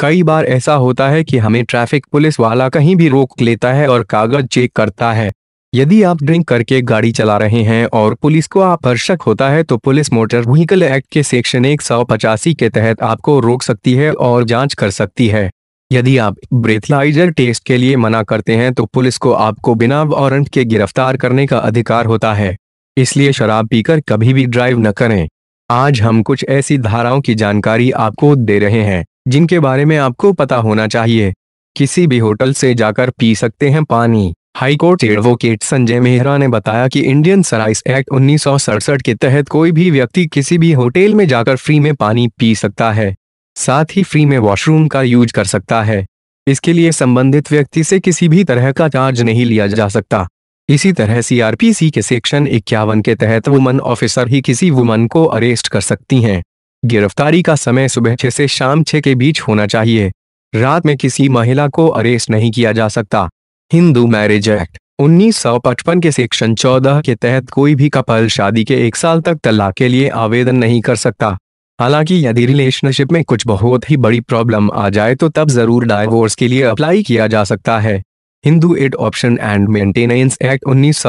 कई बार ऐसा होता है कि हमें ट्रैफिक पुलिस वाला कहीं भी रोक लेता है और कागज चेक करता है यदि आप ड्रिंक करके गाड़ी चला रहे हैं और पुलिस को आप पर शक होता है तो पुलिस मोटर व्हीकल एक्ट के सेक्शन एक के तहत आपको रोक सकती है और जांच कर सकती है यदि आप ब्रेथलाइजर टेस्ट के लिए मना करते हैं तो पुलिस को आपको बिना वारंट के गिरफ्तार करने का अधिकार होता है इसलिए शराब पीकर कभी भी ड्राइव न करें आज हम कुछ ऐसी धाराओं की जानकारी आपको दे रहे हैं जिनके बारे में आपको पता होना चाहिए किसी भी होटल से जाकर पी सकते हैं पानी हाईकोर्ट एडवोकेट संजय मेहरा ने बताया कि इंडियन सराइस एक्ट उन्नीस के तहत कोई भी व्यक्ति किसी भी होटल में जाकर फ्री में पानी पी सकता है साथ ही फ्री में वॉशरूम का यूज कर सकता है इसके लिए संबंधित व्यक्ति से किसी भी तरह का चार्ज नहीं लिया जा सकता इसी तरह सीआरपीसी के सेक्शन इक्यावन के तहत वुमन ऑफिसर ही किसी वुमन को अरेस्ट कर सकती हैं गिरफ्तारी का समय सुबह छह से शाम छह के बीच होना चाहिए रात में किसी महिला को अरेस्ट नहीं किया जा सकता हिंदू मैरिज एक्ट 1955 के सेक्शन 14 के तहत कोई भी कपल शादी के एक साल तक तलाक के लिए आवेदन नहीं कर सकता हालांकि यदि रिलेशनशिप में कुछ बहुत ही बड़ी प्रॉब्लम आ जाए तो तब जरूर डायवोर्स के लिए अप्लाई किया जा सकता है Hindu adoption and maintenance act उन्नीस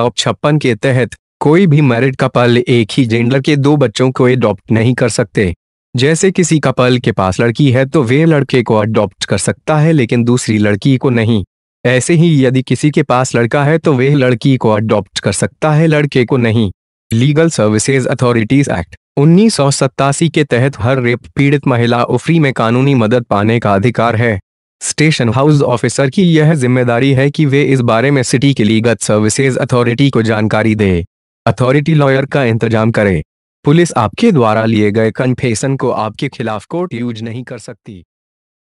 के तहत कोई भी मैरिड कपल एक ही जेंडर के दो बच्चों को एडॉप्ट नहीं कर सकते जैसे किसी कपल के पास लड़की है तो वे लड़के को अडॉप्ट कर सकता है लेकिन दूसरी लड़की को नहीं ऐसे ही यदि किसी के पास लड़का है तो वे लड़की को अडॉप्ट कर सकता है लड़के को नहीं लीगल सर्विसेज अथॉरिटीज एक्ट उन्नीस के तहत हर रेप पीड़ित महिला उफ्री में कानूनी मदद पाने का अधिकार है स्टेशन हाउस ऑफिसर की यह जिम्मेदारी है कि वे इस बारे में सिटी के लीगल सर्विसेज अथॉरिटी को जानकारी दे अथॉरिटी लॉयर का इंतजाम करे पुलिस आपके द्वारा लिए गए कन्फेशन को आपके खिलाफ कोर्ट यूज नहीं कर सकती